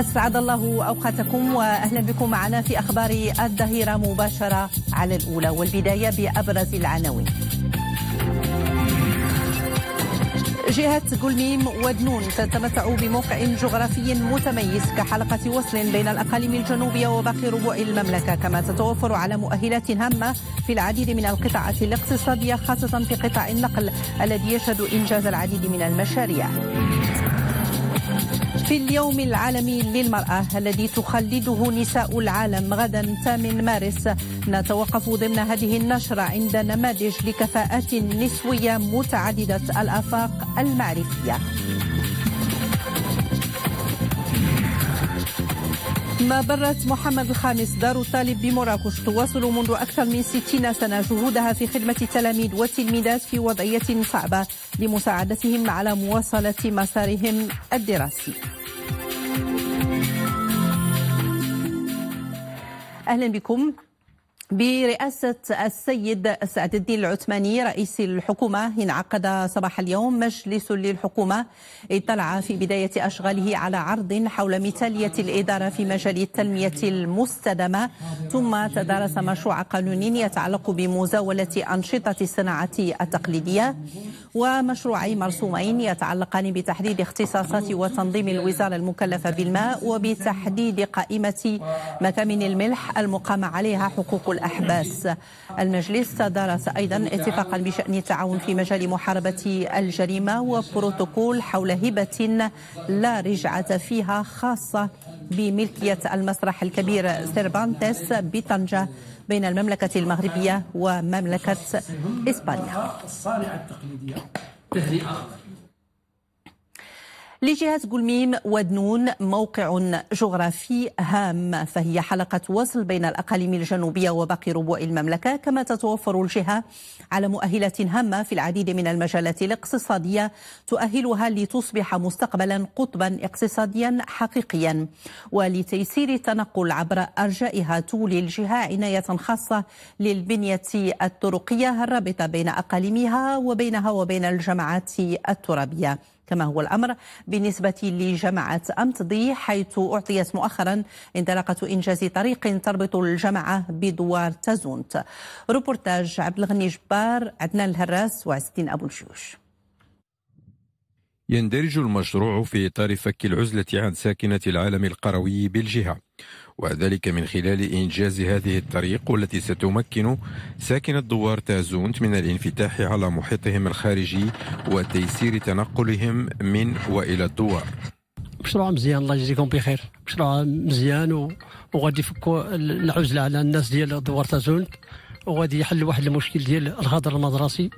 أسعد الله أوقاتكم وأهلا بكم معنا في أخبار الظهيرة مباشرة على الأولى والبداية بأبرز العناوين جهة قلميم ودنون تتمتع بموقع جغرافي متميز كحلقة وصل بين الأقاليم الجنوبية وباقي ربوع المملكة كما تتوفر على مؤهلات هامة في العديد من القطاعات الاقتصادية خاصة في قطاع النقل الذي يشهد إنجاز العديد من المشاريع في اليوم العالمي للمرأة الذي تخلده نساء العالم غدا 8 مارس نتوقف ضمن هذه النشرة عند نماذج لكفاءات نسوية متعددة الآفاق المعرفية ما برت محمد الخامس دار الطالب بمراكش تواصل منذ أكثر من 60 سنة جهودها في خدمة التلاميذ والتلميذات في وضعية صعبة لمساعدتهم على مواصلة مسارهم الدراسي أهلا بكم برئاسة السيد سعد الدين العثماني رئيس الحكومة انعقد صباح اليوم مجلس للحكومة اطلع في بداية أشغاله على عرض حول مثالية الإدارة في مجال التنمية المستدامة ثم تدارس مشروع قانون يتعلق بمزاولة أنشطة الصناعة التقليدية ومشروعي مرسومين يتعلقان بتحديد اختصاصات وتنظيم الوزارة المكلفة بالماء وبتحديد قائمة مكامن الملح المقام عليها حقوق الأحباس المجلس درس أيضا اتفاقا بشأن التعاون في مجال محاربة الجريمة وبروتوكول حول هبة لا رجعة فيها خاصة بملكية المسرح الكبير سيربانتس بطنجة بين المملكة المغربية ومملكة إسبانيا الصانعة التقليدية تهنئة لجهة قلميم ودنون موقع جغرافي هام فهي حلقة وصل بين الأقاليم الجنوبية وباقي ربوع المملكة كما تتوفر الجهة على مؤهلة هامة في العديد من المجالات الاقتصادية تؤهلها لتصبح مستقبلا قطبا اقتصاديا حقيقيا ولتيسير التنقل عبر أرجائها تولي الجهة عناية خاصة للبنية الطرقية الرابطة بين أقاليمها وبينها وبين الجماعات الترابية كما هو الأمر بالنسبة لجامعة أمتضي حيث أعطيت مؤخرا انطلاقة إنجاز طريق تربط الجامعة بدوار تازونت روبورتاج عبد الغني جبار عدنان الهراس وعزتين أبو الجيوش يندرج المشروع في إطار فك العزلة عن ساكنة العالم القروي بالجهة وذلك من خلال إنجاز هذه الطريق والتي ستمكن ساكنه دوار تازونت من الانفتاح على محيطهم الخارجي وتيسير تنقلهم من وإلى الدوار مشروع مزيان الله يجزيكم بخير مشروع مزيان وغادي يفكوا العزله على الناس ديال دوار تازونت وغادي يحل واحد المشكل ديال الغدر المدرسي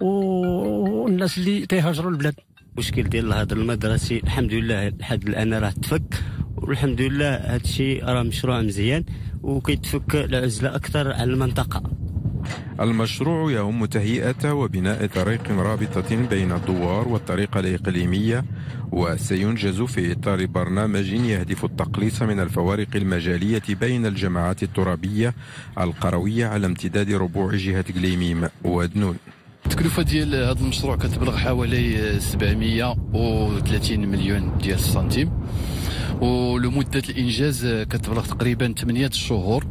والناس اللي تيهاجروا البلاد المشكل ديال الهضر المدرسي الحمد لله لحد الان راه تفك والحمد لله هذا الشيء راه مشروع مزيان وكيتفك العزله اكثر على المنطقه المشروع يهم تهيئة وبناء طريق رابطة بين الدوار والطريقة الإقليمية وسينجز في إطار برنامج يهدف التقليص من الفوارق المجالية بين الجماعات الترابية القروية على امتداد ربوع جهة قليميم ودنون التكلفه ديال هذا المشروع كتبلغ حوالي 730 مليون ديال السنتيم ولمده الانجاز كتبلغ تقريبا 8 شهور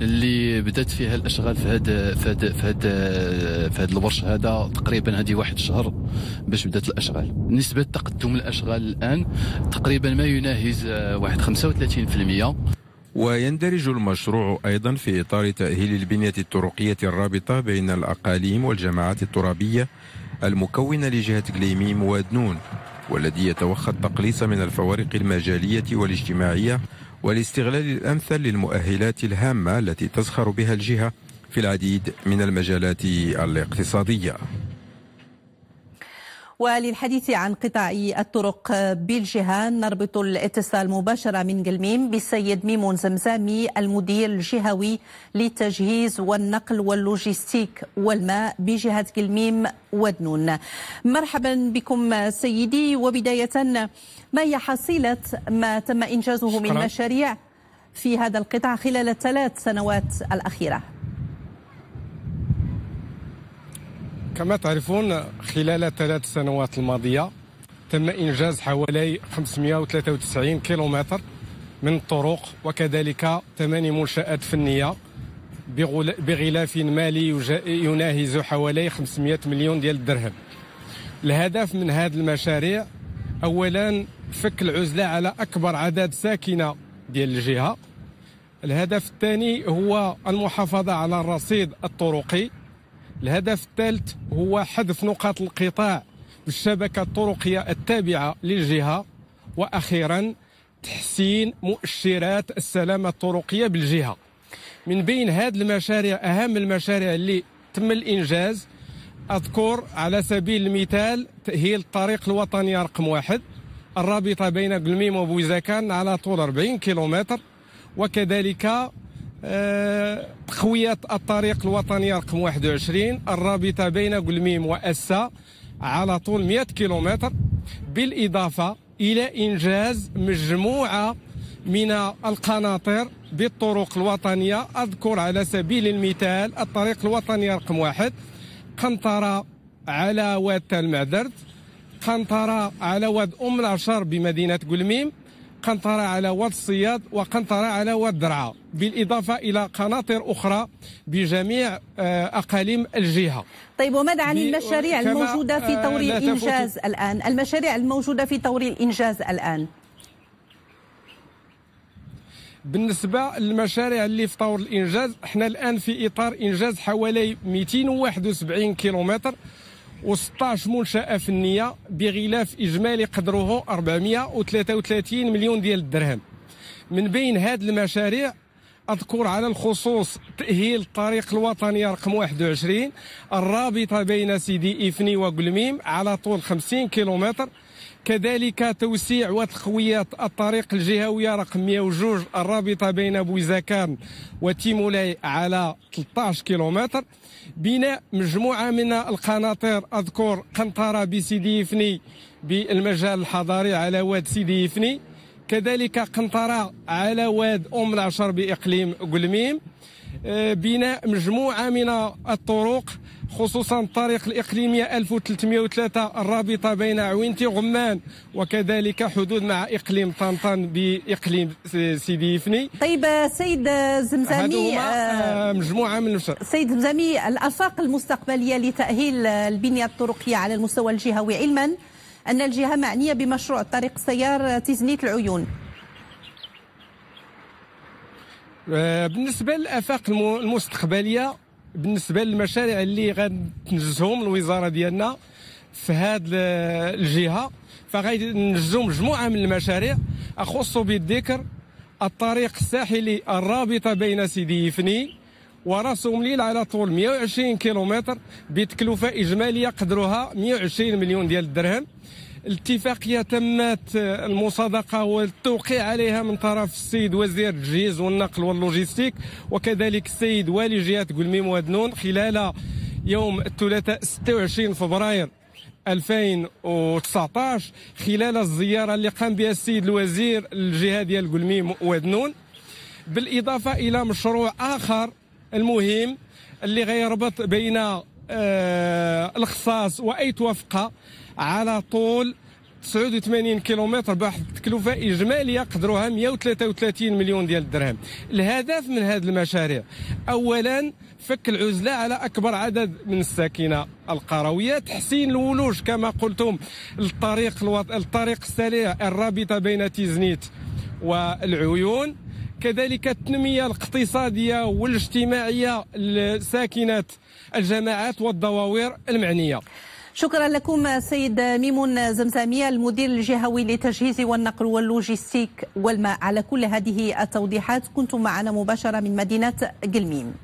اللي بدات فيها الاشغال في هذا في هذا في هذا في هذا الورش هذا تقريبا هذه واحد شهر باش بدات الاشغال نسبه تقدم الاشغال الان تقريبا ما يناهز واحد 35% ويندرج المشروع أيضا في إطار تأهيل البنية الطرقية الرابطة بين الأقاليم والجماعات الترابية المكونة لجهة غليميم وادنون والذي يتوخى التقليص من الفوارق المجالية والاجتماعية والاستغلال الأمثل للمؤهلات الهامة التي تزخر بها الجهة في العديد من المجالات الاقتصادية وللحديث عن قطاع الطرق بالجهة نربط الاتصال مباشرة من قلميم بالسيد ميمون زمزامي المدير الجهوي للتجهيز والنقل واللوجستيك والماء بجهة قلميم ودنون مرحبا بكم سيدي وبداية ما هي حصيلة ما تم إنجازه من مشاريع في هذا القطاع خلال الثلاث سنوات الأخيرة كما تعرفون خلال ثلاث سنوات الماضية تم إنجاز حوالي 593 كيلومتر من الطرق وكذلك ثماني منشآت فنية بغلاف مالي يناهز حوالي 500 مليون ديال الدرهم الهدف من هذه المشاريع أولا فك العزلة على أكبر عدد ساكنة ديال الجهة الهدف الثاني هو المحافظة على الرصيد الطرقي الهدف الثالث هو حذف نقاط القطاع بالشبكة الطرقية التابعة للجهة وأخيرا تحسين مؤشرات السلامة الطرقية بالجهة من بين هذه المشاريع أهم المشاريع اللي تم الإنجاز أذكر على سبيل المثال تأهيل الطريق الوطني رقم واحد الرابطة بين قلميم وبوزكان على طول 40 كيلومتر وكذلك تقوية آه، الطريق الوطنية رقم 21 الرابطة بين قلميم وأسا على طول 100 كيلومتر بالإضافة إلى إنجاز مجموعة من القناطر بالطرق الوطنية أذكر على سبيل المثال الطريق الوطني رقم واحد قنطرة على واد تال قنطرة على واد أم العشر بمدينة قلميم قنطرة على واد الصياد وقنطرة على واد درعا بالإضافة إلى قناطر أخرى بجميع آه، أقاليم الجهة طيب وماذا عن المشاريع الموجودة في طور آه، الإنجاز الآن المشاريع الموجودة في طور الإنجاز الآن بالنسبه للمشاريع اللي في طور الانجاز احنا الان في اطار انجاز حوالي 271 كيلومتر و16 منشاه فنيه بغلاف اجمالي قدره 433 مليون ديال الدرهم من بين هذه المشاريع اذكر على الخصوص تاهيل الطريق الوطني رقم 21 الرابطه بين سيدي افني وقلميم على طول 50 كيلومتر كذلك توسيع وتقوية الطريق الجهوية رقم 102 الرابطة بين بوزاكان وتيمولاي على 13 كيلومتر بناء مجموعة من القناطر أذكر قنطرة بسيدي يفني بالمجال الحضاري على واد سيدي يفني كذلك قنطرة على واد أم العشر بإقليم قلميم آه، بناء مجموعه من الطرق خصوصا الطريق الإقليمية 1303 الرابطة بين عوينتي غمان وكذلك حدود مع إقليم طنطا بإقليم سيدي يفني طيب سيد زمزامي آه، آه، مجموعة من المشاريع سيد زمزامي الآفاق المستقبلية لتأهيل البنية الطرقية على المستوى الجهوي علما أن الجهة معنية بمشروع طريق سيار تزنيت العيون آه، بالنسبه للافاق المستقبليه بالنسبه للمشاريع اللي غنتنجزهم الوزاره ديالنا في هذه الجهه فغينجزوا مجموعه من المشاريع اخص بالذكر الطريق الساحلي الرابطه بين سيدي يفني وراس مليل على طول 120 كيلومتر بتكلفه اجماليه قدرها 120 مليون ديال الدرهم الاتفاقيه تمت المصادقه والتوقيع عليها من طرف السيد وزير التجهيز والنقل واللوجيستيك وكذلك السيد والي جهه كلميم وادنون خلال يوم الثلاثاء 26 فبراير 2019 خلال الزياره اللي قام بها السيد الوزير للجهه ديال قلميم وادنون بالاضافه الى مشروع اخر المهم اللي غيربط بين آه الخصاص واي توافقه على طول 89 كيلومتر بواحد التكلفه اجماليه قدروها 133 مليون ديال الدرهم الهدف من هذه المشاريع اولا فك العزله على اكبر عدد من الساكنه القرويه تحسين الولوج كما قلتم الطريق الوط... الطريق السريع الرابطه بين تيزنيت والعيون كذلك التنمية الاقتصادية والاجتماعية لساكنة الجماعات والدواوير المعنية شكرا لكم سيد ميمون زمزامية المدير الجهوي للتجهيز والنقل واللوجستيك والماء على كل هذه التوضيحات كنتم معنا مباشرة من مدينة قلميم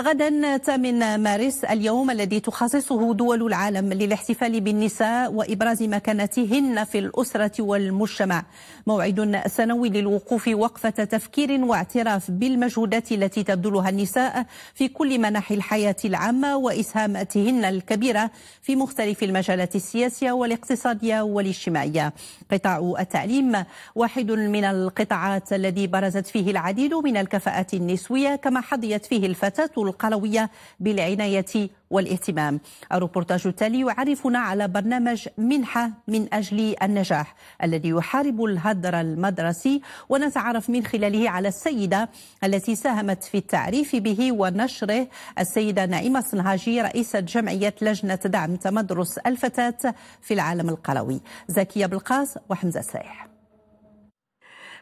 غدا 8 مارس اليوم الذي تخصصه دول العالم للاحتفال بالنساء وابراز مكانتهن في الاسره والمجتمع موعد سنوي للوقوف وقفه تفكير واعتراف بالمجهودات التي تبذلها النساء في كل مناحي الحياه العامه واسهاماتهن الكبيره في مختلف المجالات السياسيه والاقتصاديه والاجتماعيه قطاع التعليم واحد من القطاعات الذي برزت فيه العديد من الكفاءات النسويه كما حظيت فيه الفتاه القلوية بالعناية والاهتمام الروبورتاج التالي يعرفنا على برنامج منحة من أجل النجاح الذي يحارب الهدر المدرسي ونتعرف من خلاله على السيدة التي ساهمت في التعريف به ونشره السيدة نعيمة صنهاجي رئيسة جمعية لجنة دعم تمدرس الفتاة في العالم القلوي زكية بلقاس وحمزة سايح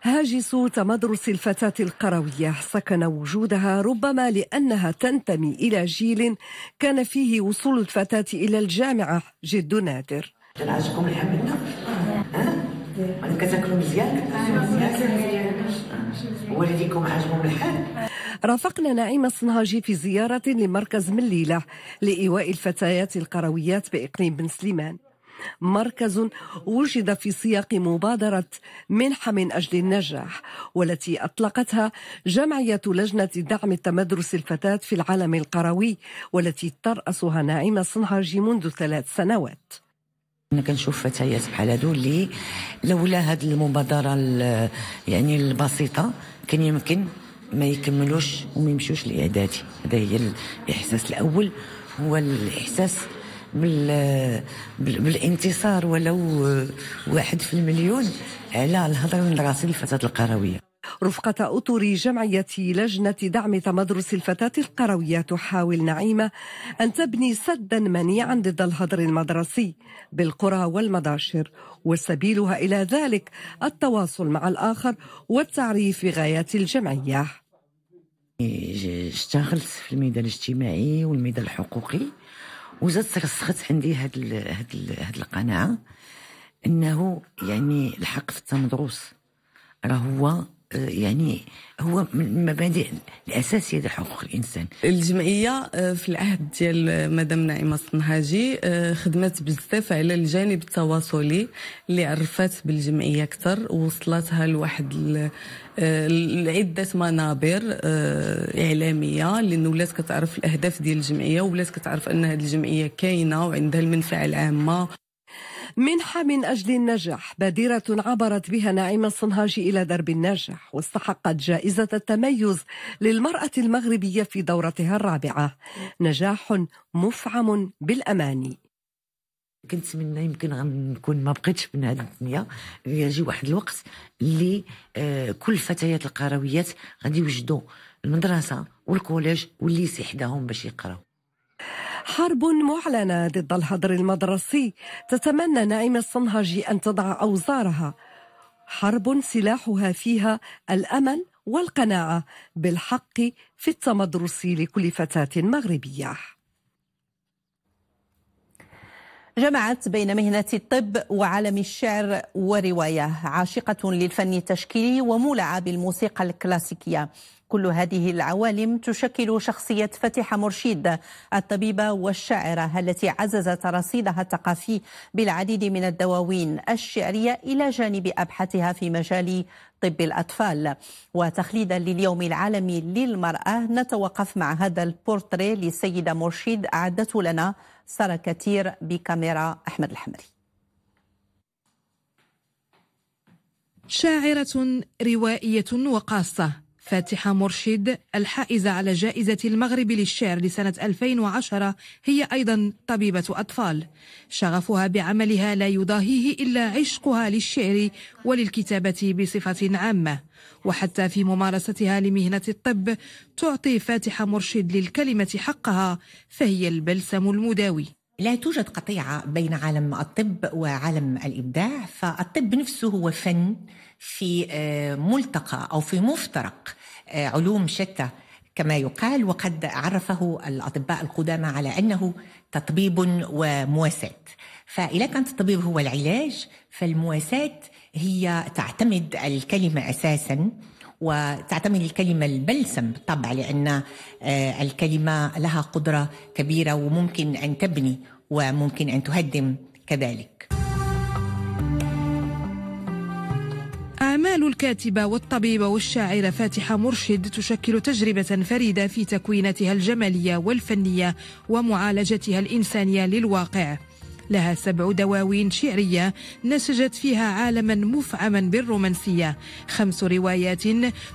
هاجس تمدرس الفتاة القروية سكن وجودها ربما لأنها تنتمي إلى جيل كان فيه وصول الفتاة إلى الجامعة جد نادر رافقنا نعيم الصنهاجي في زيارة لمركز من ليلة لإيواء الفتيات القرويات بإقليم بن سليمان مركز وجد في سياق مبادرة منحة من أجل النجاح والتي أطلقتها جمعية لجنة دعم التمدرس الفتاة في العالم القروي والتي ترأسها ناعمة صنهاجي منذ ثلاث سنوات انا كنشوف فتيات بحال هادو اللي لولا هاد المبادره يعني البسيطه كان يمكن ما يكملوش وما يمشيوش لاعدادي هذا هي الاحساس الاول هو الاحساس بال بالانتصار ولو واحد في المليون على الهضره من راسي الفتاه القرويه رفقة أطر جمعية لجنة دعم تمدرس الفتاة القروية تحاول نعيمة أن تبني سدا منيعا ضد الهدر المدرسي بالقرى والمداشر وسبيلها إلى ذلك التواصل مع الآخر والتعريف بغايات الجمعية إيه، اشتغلت في الميدان الاجتماعي والميدان الحقوقي وزاد ترسخت عندي هاد ال هاد ال هاد القناعه انه يعني الحق في التمدروس راه هو آه، يعني هو من المبادئ الاساسيه لحقوق الانسان. الجمعيه آه، في العهد ديال مدام نعيمه الصنهاجي آه، خدمت بزاف على الجانب التواصلي اللي عرفات بالجمعيه اكثر ووصلتها لواحد لعده منابر اعلاميه لان ولات كتعرف الاهداف ديال الجمعيه ولات كتعرف ان هذه الجمعيه كاينه وعندها المنفعه العامه منحة من أجل النجاح بادرة عبرت بها نعيمة الصنهاجي إلى درب الناجح واستحقت جائزة التميز للمرأة المغربية في دورتها الرابعة نجاح مفعم بالأماني كنت منا يمكن غنكون ما بقيتش من هذه الدنيا يجي واحد الوقت اللي آه، كل الفتيات القرويات غادي يوجدوا المدرسه والكوليج واللي حداهم باش يقراو حرب معلنة ضد الهدر المدرسي تتمنى نائمة الصنهاجي أن تضع أوزارها حرب سلاحها فيها الأمل والقناعة بالحق في التمدرس لكل فتاة مغربية جمعت بين مهنة الطب وعالم الشعر ورواية عاشقة للفن التشكيلي ومولعة بالموسيقى الكلاسيكية كل هذه العوالم تشكل شخصية فتح مرشيد الطبيبة والشاعرة التي عززت رصيدها الثقافي بالعديد من الدواوين الشعرية إلى جانب أبحاثها في مجال طب الأطفال وتخليدا لليوم العالمي للمرأة نتوقف مع هذا البورتري للسيدة مرشيد أعدته لنا سارة كثير بكاميرا أحمد الحمري شاعرة روائية وقاصة فاتحة مرشد الحائزة على جائزة المغرب للشعر لسنة 2010 هي أيضا طبيبة أطفال شغفها بعملها لا يضاهيه إلا عشقها للشعر وللكتابة بصفة عامة وحتى في ممارستها لمهنة الطب تعطي فاتحة مرشد للكلمة حقها فهي البلسم المداوي لا توجد قطيعة بين عالم الطب وعالم الإبداع فالطب نفسه هو فن في آه، ملتقى أو في مفترق آه، علوم شتى كما يقال وقد عرفه الأطباء القدامى على أنه تطبيب ومواساة فإذا كانت الطبيب هو العلاج فالمواساة هي تعتمد الكلمة أساساً وتعتمد الكلمة البلسم بالطبع لأن آه، الكلمة لها قدرة كبيرة وممكن أن تبني وممكن أن تهدم كذلك أعمال الكاتبة والطبيبة والشاعرة فاتحة مرشد تشكل تجربة فريدة في تكوينتها الجمالية والفنية ومعالجتها الإنسانية للواقع لها سبع دواوين شعرية نسجت فيها عالما مفعما بالرومانسية خمس روايات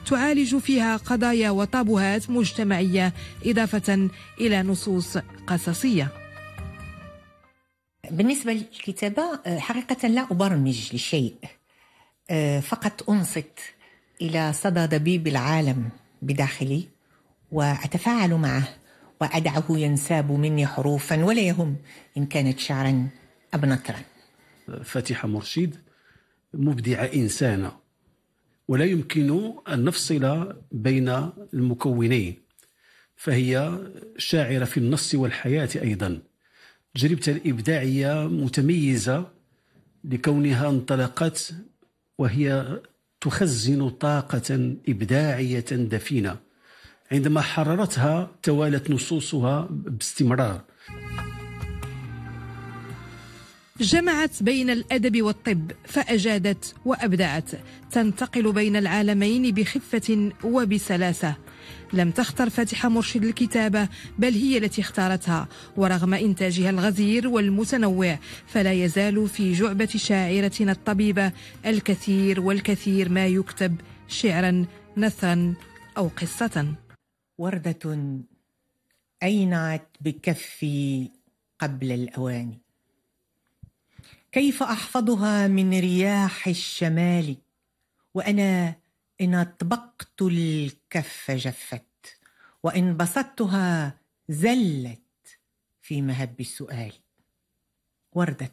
تعالج فيها قضايا وطابوهات مجتمعية إضافة إلى نصوص قصصية بالنسبة للكتابة آه، حقيقة لا أبرمج لشيء آه، فقط أنصت إلى صدى دبيب العالم بداخلي وأتفاعل معه وأدعه ينساب مني حروفا ولا يهم إن كانت شعرا أم نطرا فاتحة مرشد مبدعة إنسانة ولا يمكن أن نفصل بين المكونين فهي شاعرة في النص والحياة أيضا تجربتها الإبداعية متميزة لكونها انطلقت وهي تخزن طاقة إبداعية دفينة عندما حررتها توالت نصوصها باستمرار جمعت بين الادب والطب فاجادت وابدعت تنتقل بين العالمين بخفه وبسلاسه لم تختر فاتحه مرشد الكتابه بل هي التي اختارتها ورغم انتاجها الغزير والمتنوع فلا يزال في جعبه شاعرتنا الطبيبه الكثير والكثير ما يكتب شعرا نثرا او قصه وردة أينعت بكفي قبل الأوان كيف أحفظها من رياح الشمال وأنا إن أطبقت الكف جفت وإن بسطتها زلت في مهب السؤال وردة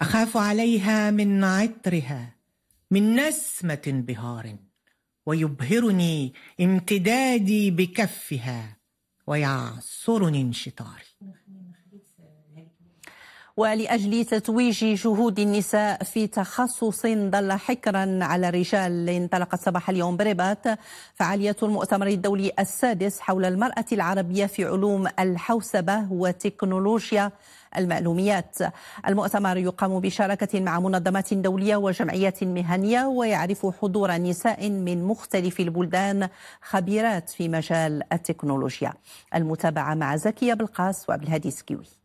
أخاف عليها من عطرها من نسمة بهار ويبهرني امتدادي بكفها ويعصرني انشطاري ولاجل تتويج جهود النساء في تخصص ظل حكرا على الرجال انطلقت صباح اليوم برباط فعاليه المؤتمر الدولي السادس حول المراه العربيه في علوم الحوسبه وتكنولوجيا المعلوميات المؤتمر يقام بشراكة مع منظمات دولية وجمعيات مهنية ويعرف حضور نساء من مختلف البلدان خبيرات في مجال التكنولوجيا المتابعة مع زكية بالقاس وعبد الهادي سكيوي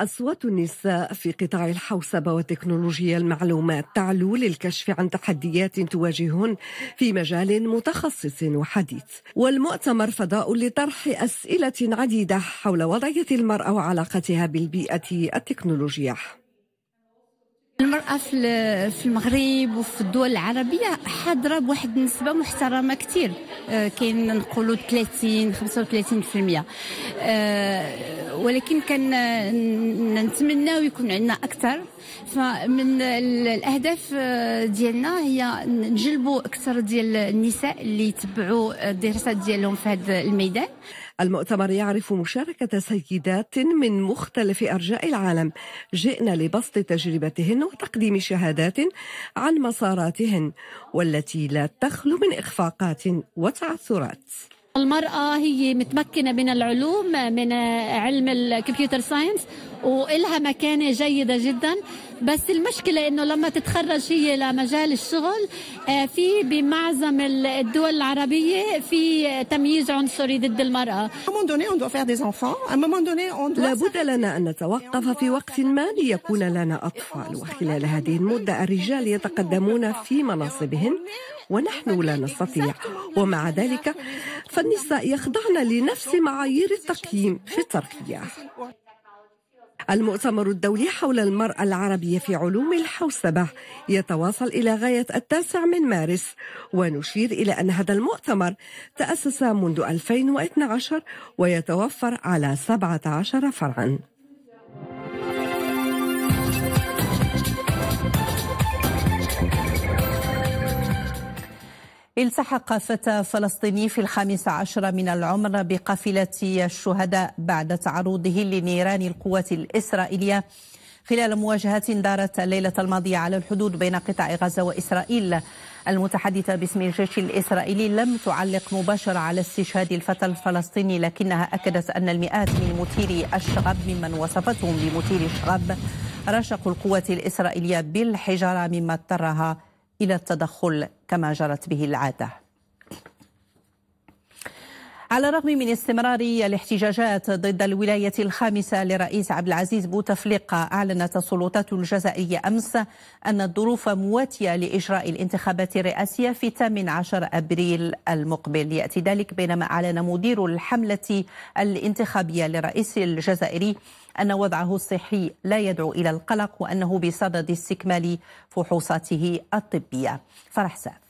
أصوات النساء في قطاع الحوسبة وتكنولوجيا المعلومات تعلو للكشف عن تحديات تواجههن في مجال متخصص وحديث والمؤتمر فضاء لطرح أسئلة عديدة حول وضعية المرأة وعلاقتها بالبيئة التكنولوجية المرأة في المغرب وفي الدول العربية حاضرة بواحد النسبة محترمة كثير آه، كاين نقولوا 30 35% آه، ولكن كان نتمناو يكون عندنا أكثر فمن الأهداف آه، ديالنا هي نجلبوا أكثر ديال النساء اللي يتبعوا الدراسات ديالهم في هذا الميدان المؤتمر يعرف مشاركة سيدات من مختلف أرجاء العالم جئنا لبسط تجربتهن وتقديم شهادات عن مساراتهن والتي لا تخلو من إخفاقات وتعثرات المرأة هي متمكنة من العلوم من علم الكمبيوتر ساينس وإلها مكانة جيدة جدا بس المشكله انه لما تتخرج هي لمجال الشغل آه، في بمعظم الدول العربيه في تمييز عنصري ضد المراه لابد لنا ان نتوقف في وقت ما ليكون لنا اطفال وخلال هذه المده الرجال يتقدمون في مناصبهم ونحن لا نستطيع ومع ذلك فالنساء يخضعن لنفس معايير التقييم في التركية المؤتمر الدولي حول المرأة العربية في علوم الحوسبة يتواصل إلى غاية التاسع من مارس ونشير إلى أن هذا المؤتمر تأسس منذ 2012 ويتوفر على 17 فرعاً التحق فتى فلسطيني في الخامس عشر من العمر بقافلة الشهداء بعد تعرضه لنيران القوات الإسرائيلية خلال مواجهات دارت الليلة الماضية على الحدود بين قطاع غزة وإسرائيل المتحدثة باسم الجيش الإسرائيلي لم تعلق مباشرة على استشهاد الفتى الفلسطيني لكنها أكدت أن المئات من مثيري الشغب ممن وصفتهم بمثيري الشغب رشقوا القوات الإسرائيلية بالحجارة مما اضطرها إلى التدخل كما جرت به العادة على الرغم من استمرار الاحتجاجات ضد الولاية الخامسة لرئيس عبد العزيز بوتفليقة أعلنت السلطات الجزائرية أمس أن الظروف مواتية لإجراء الانتخابات الرئاسية في 18 أبريل المقبل يأتي ذلك بينما أعلن مدير الحملة الانتخابية للرئيس الجزائري أن وضعه الصحي لا يدعو إلى القلق وأنه بصدد استكمال فحوصاته الطبية فرح ساف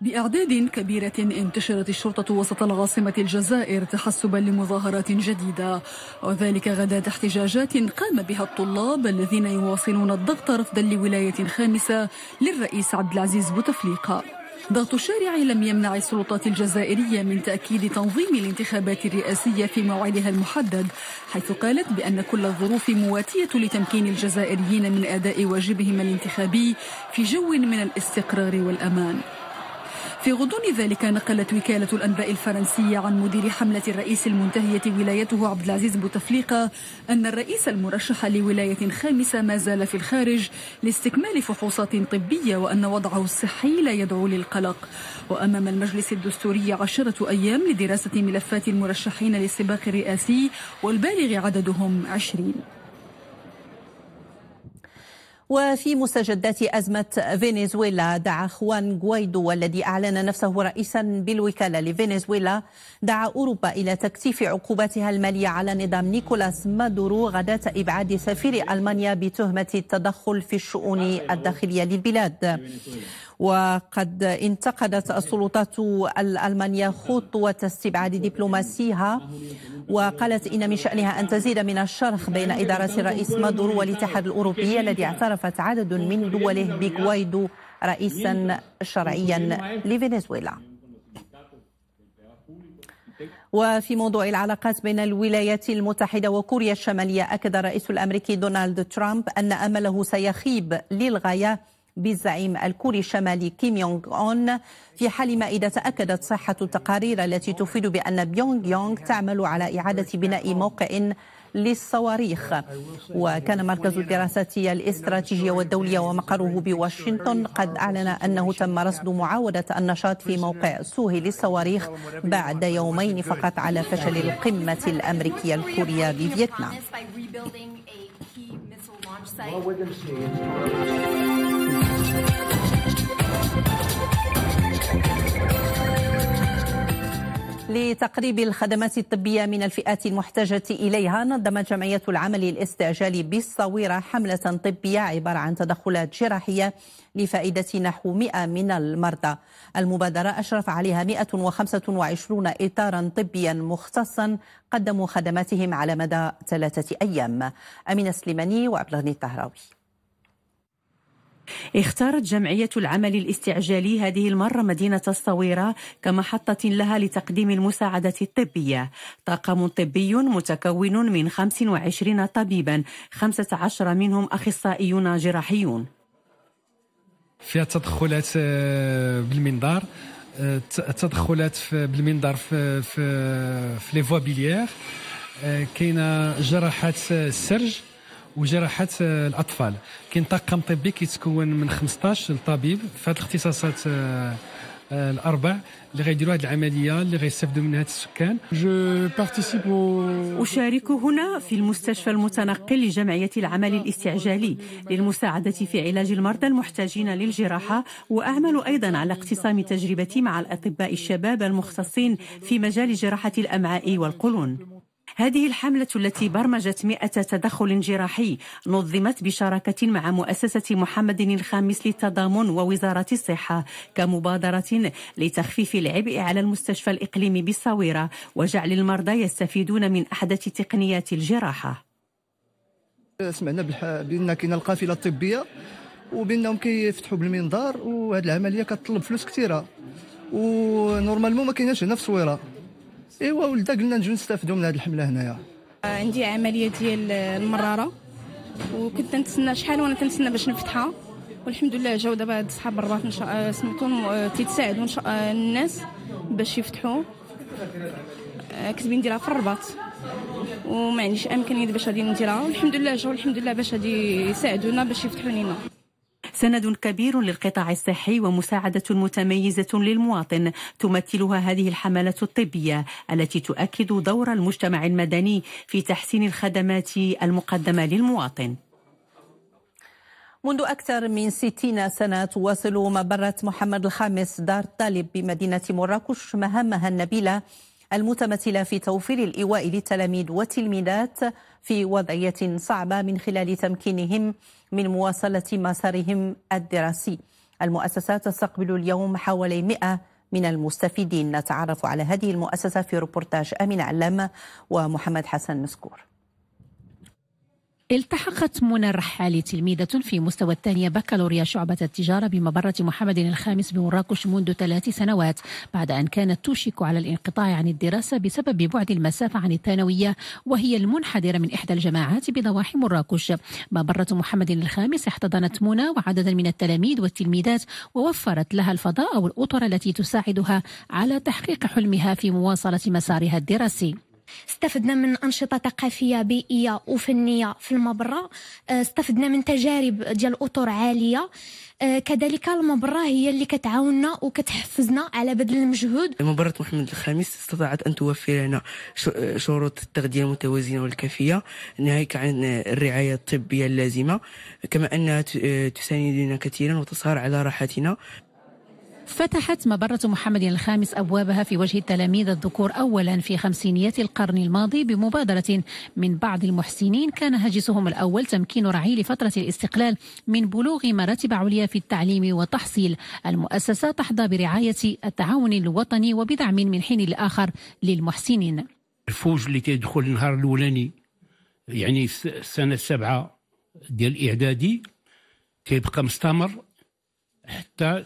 بأعداد كبيرة انتشرت الشرطة وسط العاصمة الجزائر تحسبا لمظاهرات جديدة وذلك غداة احتجاجات قام بها الطلاب الذين يواصلون الضغط رفضا لولاية خامسة للرئيس عبد العزيز بوتفليقة ضغط الشارع لم يمنع السلطات الجزائرية من تأكيد تنظيم الانتخابات الرئاسية في موعدها المحدد حيث قالت بأن كل الظروف مواتية لتمكين الجزائريين من أداء واجبهم الانتخابي في جو من الاستقرار والأمان في غضون ذلك نقلت وكالة الأنباء الفرنسية عن مدير حملة الرئيس المنتهية ولايته عبد العزيز بوتفليقة أن الرئيس المرشح لولاية خامسة ما زال في الخارج لاستكمال فحوصات طبية وأن وضعه الصحي لا يدعو للقلق وأمام المجلس الدستوري عشرة أيام لدراسة ملفات المرشحين للسباق الرئاسي والبالغ عددهم عشرين وفي مستجدات أزمة فنزويلا دعا خوان غوايدو والذي أعلن نفسه رئيسا بالوكالة لفنزويلا دعا أوروبا إلى تكثيف عقوباتها المالية على نظام نيكولاس مادورو غداة إبعاد سفير ألمانيا بتهمة التدخل في الشؤون الداخلية للبلاد وقد انتقدت السلطات الألمانية خطوة استبعاد دبلوماسيها وقالت إن من شأنها أن تزيد من الشرخ بين إدارة الرئيس مادورو والاتحاد الأوروبي الذي اعترفت عدد من دوله بغوايدو رئيسا شرعيا لفنزويلا وفي موضوع العلاقات بين الولايات المتحدة وكوريا الشمالية أكد الرئيس الأمريكي دونالد ترامب أن أمله سيخيب للغاية بالزعيم الكوري الشمالي كيم يونغ أون في حال ما إذا تأكدت صحة التقارير التي تفيد بأن بيونغ يونغ تعمل على إعادة بناء موقع للصواريخ وكان مركز الدراسات الاستراتيجية والدولية ومقره بواشنطن قد أعلن أنه تم رصد معاودة النشاط في موقع سوهي للصواريخ بعد يومين فقط على فشل القمة الأمريكية الكورية بفيتنام لتقريب الخدمات الطبية من الفئات المحتاجة إليها نظمت جمعية العمل الاستعجالي بالصويرة حملة طبية عبارة عن تدخلات جراحية لفائدة نحو 100 من المرضى المبادرة أشرف عليها 125 إطارا طبيا مختصا قدموا خدماتهم على مدى ثلاثة أيام أمين سليماني وعبد الغني الطهراوي اختارت جمعية العمل الاستعجالي هذه المرة مدينة الصويرة كمحطة لها لتقديم المساعدة الطبية طاقم طبي متكون من 25 طبيبا 15 منهم أخصائيون جراحيون فيها تدخلات آه، بالمنظار التدخلات آه، بالمنظار في في لي فوا آه، كاينه جراحات السرج وجراحات آه، الاطفال كاين طاقم طبي كيتكون من 15 طبيب في هذه الاختصاصات آه، آه، الاربع اللي غيديروا هذه العمليه اللي غيستافدوا منها السكان اشارك هنا في المستشفى المتنقل لجمعيه العمل الاستعجالي للمساعده في علاج المرضى المحتاجين للجراحه واعمل ايضا على اقتسام تجربتي مع الاطباء الشباب المختصين في مجال جراحه الامعاء والقولون هذه الحملة التي برمجت 100 تدخل جراحي نظمت بشراكة مع مؤسسة محمد الخامس للتضامن ووزارة الصحة كمبادرة لتخفيف العبء على المستشفى الإقليمي بالصويرة وجعل المرضى يستفيدون من أحدث تقنيات الجراحة سمعنا بان كاين القافله الطبيه وبانهم كيفتحوا بالمنظار وهذه العمليه كتطلب فلوس كثيره ونورمالمون ما كايناش هنا في صويره ايوا ولدا قلنا نجيو نستافدوا من هذه الحمله هنايا آه، عندي عمليه ديال المراره وكنت نتسنى شحال وانا تنتسنى باش نفتحها والحمد لله جاو دابا هاد صحاب الرباط الله آه، سميتهم آه، تيتساعدوا الناس باش يفتحوا كتبين نديرها في الرباط وما عنديش امكانيه باش غادي نديرها والحمد لله جاو الحمد لله باش غادي يساعدونا باش يفتحوا لينا سند كبير للقطاع الصحي ومساعدة متميزة للمواطن تمثلها هذه الحملة الطبية التي تؤكد دور المجتمع المدني في تحسين الخدمات المقدمة للمواطن منذ أكثر من ستين سنة تواصل مبرة محمد الخامس دار طالب بمدينة مراكش مهامها النبيلة المتمثلة في توفير الإيواء للتلاميذ والتلميذات في وضعية صعبة من خلال تمكينهم من مواصلة مسارهم الدراسي المؤسسة تستقبل اليوم حوالي 100 من المستفيدين نتعرف على هذه المؤسسة في روبورتاج أمين علام ومحمد حسن مسكور التحقت منى الرحالي تلميذة في مستوى الثانية بكالوريا شعبة التجارة بمبرة محمد الخامس بمراكش منذ ثلاث سنوات بعد أن كانت توشك على الانقطاع عن الدراسة بسبب بعد المسافة عن الثانوية وهي المنحدرة من إحدى الجماعات بضواحي مراكش مبرة محمد الخامس احتضنت منى وعددا من التلاميذ والتلميذات ووفرت لها الفضاء والأطر التي تساعدها على تحقيق حلمها في مواصلة مسارها الدراسي استفدنا من أنشطة ثقافية بيئية وفنية في المبرة آه، استفدنا من تجارب ديال أطر عالية آه، كذلك المبرة هي اللي كتعاوننا وكتحفزنا على بذل المجهود مبرة محمد الخامس استطاعت أن توفر لنا آه، شروط التغذية المتوازنة والكافية ناهيك عن الرعاية الطبية اللازمة كما أنها تساندنا كثيرا وتسهر على راحتنا فتحت مبرة محمد الخامس أبوابها في وجه التلاميذ الذكور أولا في خمسينيات القرن الماضي بمبادرة من بعض المحسنين كان هاجسهم الأول تمكين رعي لفترة الاستقلال من بلوغ مراتب عليا في التعليم والتحصيل المؤسسة تحظى برعاية التعاون الوطني وبدعم من حين لآخر للمحسنين الفوج اللي كيدخل النهار الأولاني يعني السنة السابعة ديال الإعدادي كيبقى مستمر حتى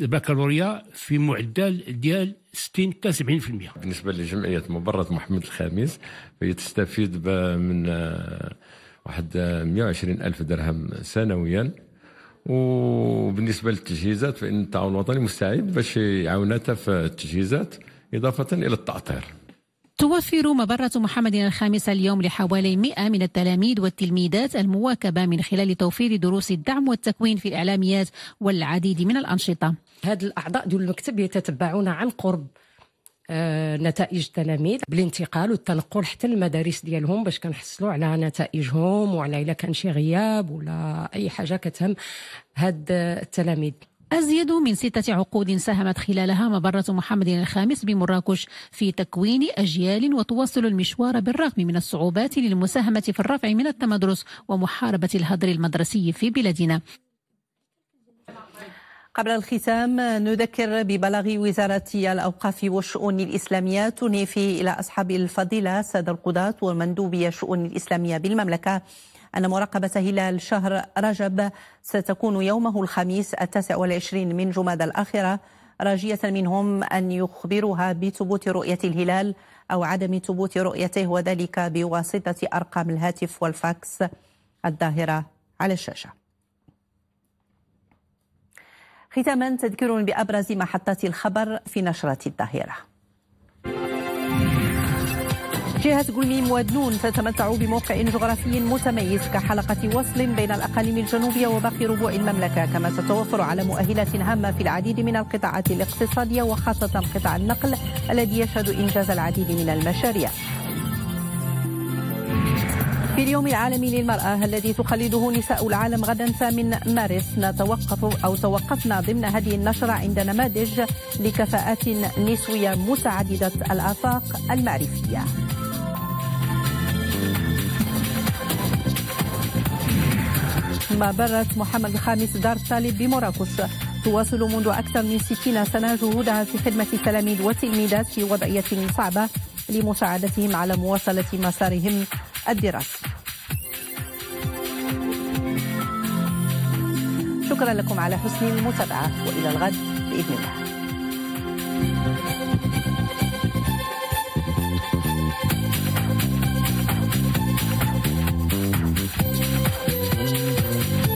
البكالوريا في معدل ديال 60 حتى 70% بالنسبه لجمعيه مبرد محمد الخامس فهي تستفيد من آه، واحد 120 آه، الف درهم سنويا وبالنسبه للتجهيزات فان التعاون الوطني مستعد باش يعاونها في التجهيزات اضافه الى التاطير توفر مبرة محمد الخامسة اليوم لحوالي 100 من التلاميذ والتلميذات المواكبة من خلال توفير دروس الدعم والتكوين في الإعلاميات والعديد من الأنشطة هاد الأعضاء ديال المكتب يتتبعون عن قرب آه، نتائج التلاميذ بالانتقال والتنقل حتى المدارس ديالهم باش كنحصلوا على نتائجهم وعلى الا كان شي غياب ولا اي حاجه كتهم هاد التلاميذ أزيد من ستة عقود ساهمت خلالها مبرة محمد الخامس بمراكش في تكوين أجيال وتواصل المشوار بالرغم من الصعوبات للمساهمة في الرفع من التمدرس ومحاربة الهدر المدرسي في بلادنا قبل الختام نذكر ببلاغ وزارة الأوقاف والشؤون الإسلامية تنيفي إلى أصحاب الفضيلة سادة القضاة والمندوبية الشؤون الإسلامية بالمملكة أن مراقبة هلال شهر رجب ستكون يومه الخميس التاسع والعشرين من جماد الآخرة راجية منهم أن يخبروها بثبوت رؤية الهلال أو عدم ثبوت رؤيته وذلك بواسطة أرقام الهاتف والفاكس الظاهرة على الشاشة ختاما تذكر بأبرز محطات الخبر في نشرة الظاهرة جهة قلميم ودنون تتمتع بموقع جغرافي متميز كحلقة وصل بين الأقاليم الجنوبية وباقي ربوع المملكة كما تتوفر على مؤهلات هامة في العديد من القطاعات الاقتصادية وخاصة قطاع النقل الذي يشهد إنجاز العديد من المشاريع في اليوم العالمي للمرأة الذي تخلده نساء العالم غدا 8 مارس نتوقف أو توقفنا ضمن هذه النشرة عند نماذج لكفاءات نسوية متعددة الآفاق المعرفية ثم برت محمد الخامس دار طالب بمراكش تواصل منذ أكثر من 60 سنة جهودها في خدمة التلاميذ والتلميذات في وضعية صعبة لمساعدتهم على مواصلة مسارهم الدراسي شكرا لكم على حسن المتابعة وإلى الغد بإذن الله